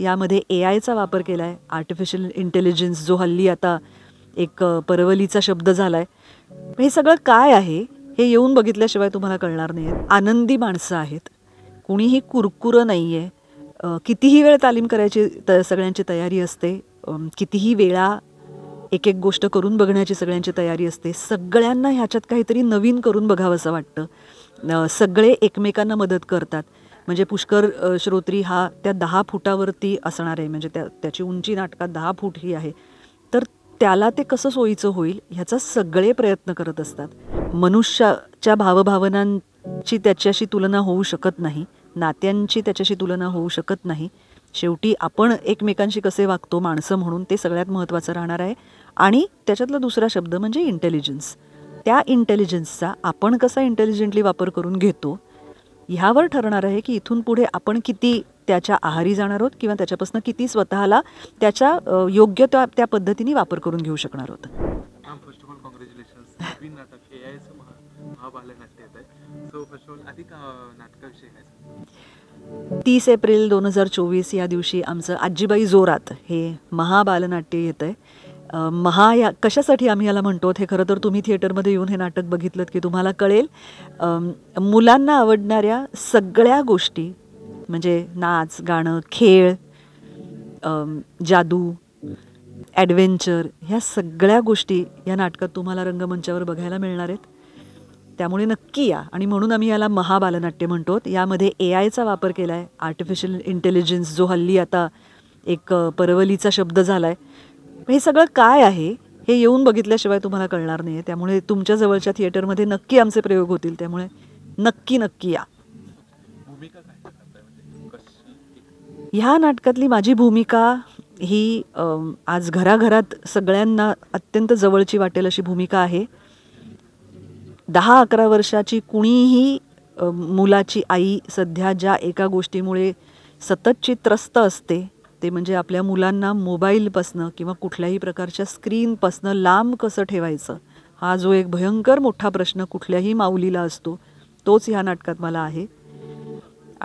यामध्ये ए आयचा वापर केला आहे आर्टिफिशियल इंटेलिजन्स जो हल्ली आता एक परवलीचा शब्द झाला आहे हे सगळं काय आहे हे येऊन बघितल्याशिवाय तुम्हाला कळणार नाही आनंदी माणसं आहेत कुणीही कुरकुरं नाही आहे कितीही वेळ तालीम करायची त सगळ्यांची तयारी असते कितीही वेळा एक एक गोष्ट करून बघण्याची सगळ्यांची तयारी असते सगळ्यांना ह्याच्यात काहीतरी नवीन करून बघावं असं वाटतं सगळे एकमेकांना मदत करतात म्हणजे पुष्कर श्रोत्री हा त्या दहा फुटावरती असणार आहे म्हणजे त्या त्याची उंची नाटकात दहा फूट ही आहे तर त्याला ते कसं सोयीचं होईल ह्याचा सगळे प्रयत्न करत असतात मनुष्याच्या भावभावनांची त्याच्याशी तुलना होऊ शकत नाही नात्यांची त्याच्याशी तुलना होऊ शकत नाही शेवटी आपण एकमेकांशी कसे वागतो माणसं म्हणून ते सगळ्यात महत्त्वाचं राहणार आहे आणि त्याच्यातला दुसरा शब्द म्हणजे इंटेलिजन्स त्या इंटेलिजन्सचा आपण कसा इंटेलिजंटली वापर करून घेतो ह्यावर ठरणार आहे की इथून पुढे आपण किती त्याच्या आहारी जाणार आहोत किंवा त्याच्यापासून किती स्वतःला त्याच्या योग्य त्या त्या पद्धतीने वापर करून घेऊ शकणार आहोत तीस एप्रिल दोन हजार चोवीस या दिवशी आमचं आजीबाई जोरात हे महाबालनाट्य येत आहे महा या कशासाठी आम्ही याला म्हणतो हे खरं तर तुम्ही थिएटरमध्ये येऊन हे नाटक बघितलं की तुम्हाला कळेल मुलांना आवडणाऱ्या सगळ्या गोष्टी म्हणजे नाच गाणं खेळ जादू ॲडव्हेंचर ह्या सगळ्या गोष्टी या नाटकात तुम्हाला रंगमंचावर बघायला मिळणार आहेत त्यामुळे नक्की या आणि म्हणून आम्ही याला महाबालनाट्य म्हणतो यामध्ये ए आयचा वापर केला आहे आर्टिफिशियल इंटेलिजन्स जो हल्ली आता एक परवलीचा शब्द झाला आहे हे सगळं काय आहे हे येऊन बघितल्याशिवाय तुम्हाला कळणार नाही त्यामुळे तुमच्या जवळच्या थिएटरमध्ये नक्की आमचे प्रयोग होतील त्यामुळे नक्की नक्की या ह्या नाटकातली माझी भूमिका ही आज घराघरात सगळ्यांना अत्यंत जवळची वाटेल अशी भूमिका आहे दहा अकरा वर्षाची कुणीही मुलाची आई सध्या ज्या एका गोष्टीमुळे सततची त्रस्त असते ते म्हणजे आपल्या मुलांना मोबाईलपासनं किंवा कुठल्याही प्रकारच्या स्क्रीनपासनं लांब कसं ठेवायचं हा जो एक भयंकर मोठा प्रश्न कुठल्याही माऊलीला असतो तोच ह्या नाटकात मला आहे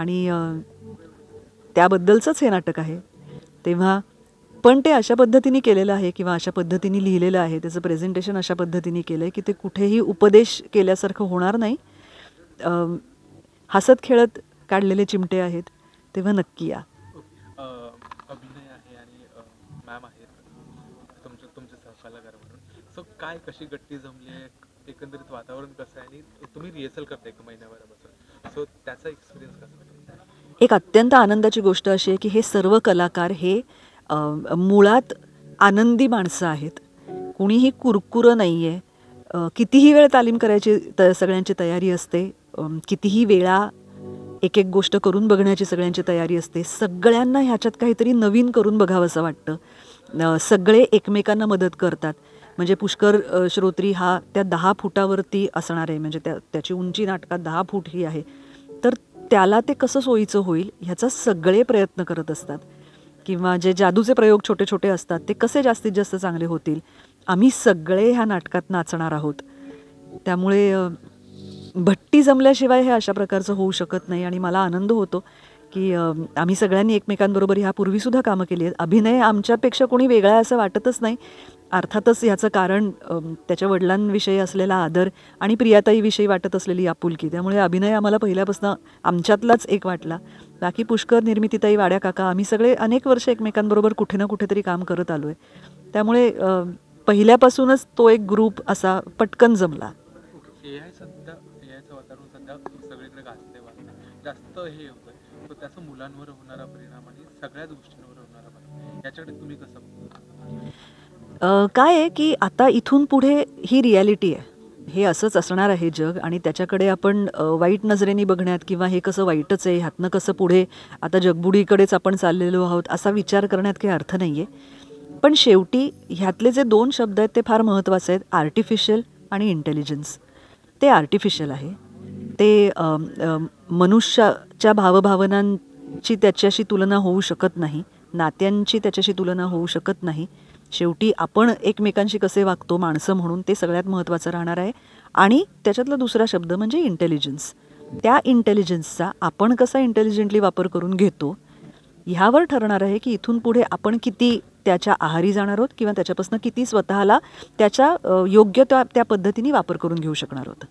आणि त्याबद्दलचंच हे नाटक आहे तेव्हा पण ते अशा पद्धतीने केलेलं आहे किंवा अशा पद्धतीने लिहिलेलं आहे त्याचं प्रेझेंटेशन अशा पद्धतीने केलं आहे की ते कुठेही उपदेश केल्यासारखं होणार नाही हसत खेळत काढलेले चिमटे आहेत तेव्हा नक्की या सो काय कशी गट्टी जमली आहे एकंदरीत वातावरण कसं आहे आणि तुम्ही रिहर्सल करता एक महिन्याभरापासून सो त्याचा एक्सपिरियन्स कसा एक अत्यंत आनंदाची गोष्ट अशी आहे की हे सर्व कलाकार हे मुळात आनंदी माणसं आहेत कुणीही कुरकुरं नाही आहे कितीही वेळ तालीम करायची त सगळ्यांची तयारी असते कितीही वेळा एक एक गोष्ट करून बघण्याची सगळ्यांची तयारी असते सगळ्यांना ह्याच्यात काहीतरी नवीन करून बघावं असं वाटतं सगळे एकमेकांना मदत करतात म्हणजे पुष्कर श्रोत्री हा त्या दहा फुटावरती असणार आहे म्हणजे त्या त्याची उंची नाटकात दहा फूट ही आहे तर त्याला ते कसं सोयीचं होईल ह्याचा सगळे प्रयत्न करत असतात किंवा जे जादूचे प्रयोग छोटे छोटे असतात ते कसे जास्तीत जास्त चांगले होतील आम्ही सगळे ह्या नाटकात नाचणार आहोत त्यामुळे भट्टी जमल्याशिवाय हे अशा प्रकारचं होऊ शकत नाही आणि मला आनंद होतो की आम्ही सगळ्यांनी एकमेकांबरोबर ह्यापूर्वीसुद्धा कामं केली आहेत अभिनय आमच्यापेक्षा कोणी वेगळा असं वाटतच नाही अर्थातच ह्याचं कारण त्याच्या वडिलांविषयी असलेला आदर आणि प्रियाताईविषयी वाटत असलेली आपुलकी त्यामुळे अभिनय आम्हाला पहिल्यापासून आमच्यातलाच एक वाटला बाकी पुष्कर निर्मितीताई वाड्या काका आम्ही सगळे अनेक वर्ष एकमेकांबरोबर कुठे ना कुठेतरी काम करत आलो आहे त्यामुळे पहिल्यापासूनच तो एक ग्रुप असा पटकन जमला मुलांवर होणारा परिणाम आणि सगळ्याच गोष्टींवर होणारा परिणाम याच्याकडे तुम्ही कसं काय आहे की आता इथून पुढे ही रियालिटी आहे हे असंच असणार आहे जग आणि त्याच्याकडे आपण वाईट नजरेने बघण्यात किंवा हे कसं वाईटच आहे ह्यातनं कसं पुढे आता जगबुडीकडेच आपण चाललेलो आहोत असा विचार करण्यात काही अर्थ नाही आहे पण शेवटी ह्यातले जे दोन शब्द आहेत ते फार महत्त्वाचे आहेत आर्टिफिशियल आणि इंटेलिजन्स ते आर्टिफिशियल आहे ते मनुष्याच्या भावभावनांची त्याच्याशी तुलना होऊ शकत नाही नात्यांची त्याच्याशी तुलना होऊ शकत नाही शेवटी आपण एकमेकांशी कसे वागतो माणसं म्हणून ते सगळ्यात महत्त्वाचं राहणार आहे आणि त्याच्यातला दुसरा शब्द म्हणजे इंटेलिजन्स त्या इंटेलिजन्सचा आपण कसा इंटेलिजंटली वापर करून घेतो ह्यावर ठरणार आहे की इथून पुढे आपण किती त्याच्या आहारी जाणार आहोत किंवा त्याच्यापासून किती स्वतःला त्याच्या योग्य त्या त्या पद्धतीने वापर करून घेऊ शकणार आहोत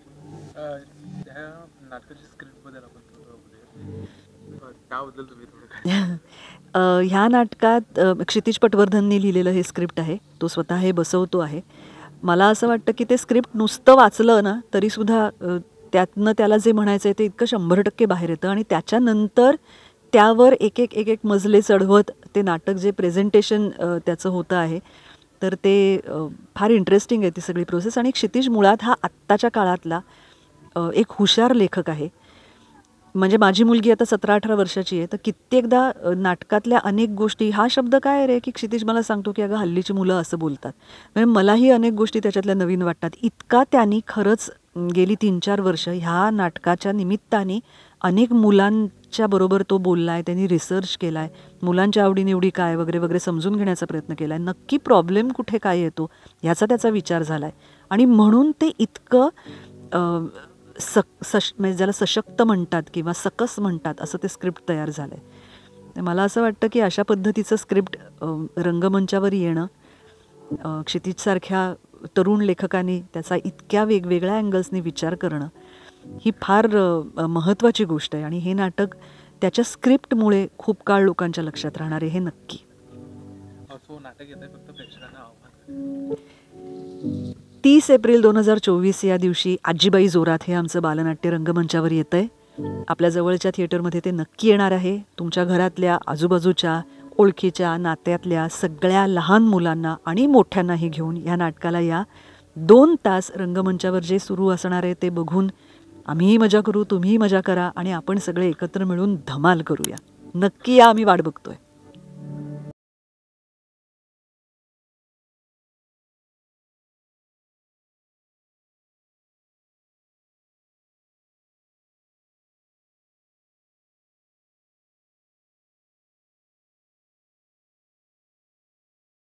ह्या नाटकात क्षितिज पटवर्धननी लिहिलेलं हे स्क्रिप्ट आहे तो स्वतः हे बसवतो आहे मला असं वाटतं की ते स्क्रिप्ट नुसतं वाचलं ना तरीसुद्धा त्यातनं त्याला जे म्हणायचं आहे ते इतकं शंभर टक्के बाहेर येतं आणि त्याच्यानंतर त्यावर एक एक एक एक मजले चढवत ते नाटक जे प्रेझेंटेशन त्याचं होतं आहे तर ते फार इंटरेस्टिंग आहे ती सगळी प्रोसेस आणि क्षितिज मुळात हा आत्ताच्या काळातला एक हुशार लेखक आहे म्हणजे माझी मुलगी आता सतरा अठरा वर्षाची आहे तर कित्येकदा नाटकातल्या अनेक गोष्टी हा शब्द काय रे की क्षितिज मला सांगतो की अगं हल्लीची मुलं असं बोलतात म्हणजे मलाही अनेक गोष्टी त्याच्यातल्या नवीन वाटतात इतका त्यांनी खरंच गेली तीन चार वर्ष ह्या नाटकाच्या निमित्ताने अनेक मुलांच्या बरोबर तो बोलला आहे त्यांनी रिसर्च केला आहे मुलांच्या आवडीनिवडी काय वगैरे वगैरे समजून घेण्याचा प्रयत्न केला आहे नक्की प्रॉब्लेम कुठे काय येतो ह्याचा त्याचा विचार झाला आहे आणि म्हणून ते इतकं सक सश म्हणजे ज्याला सशक्त म्हणतात किंवा सकस म्हणतात असं ते स्क्रिप्ट तयार झालं आहे मला असं वाटतं की अशा पद्धतीचं स्क्रिप्ट रंगमंचावर येणं क्षितिजसारख्या तरुण लेखकांनी त्याचा इतक्या वेगवेगळ्या अँगल्सनी विचार करणं ही फार महत्त्वाची गोष्ट आहे आणि हे नाटक त्याच्या स्क्रिप्टमुळे खूप काळ लोकांच्या लक्षात राहणार आहे हे नक्की नाटक तीस एप्रिल दोन हजार चोवीस या दिवशी आजीबाई जोरात हे आमचं बालनाट्य रंगमंचावर येतं आहे आपल्या जवळच्या थिएटरमध्ये ते नक्की येणार आहे तुमच्या घरातल्या आजूबाजूच्या ओळखीच्या नात्यातल्या सगळ्या लहान मुलांना आणि मोठ्यांनाही घेऊन या नाटकाला या दोन तास रंगमंचावर जे सुरू असणार आहे ते बघून आम्हीही मजा करू तुम्हीही मजा करा आणि आपण सगळे एकत्र मिळून धमाल करूया नक्की या आम्ही वाट बघतोय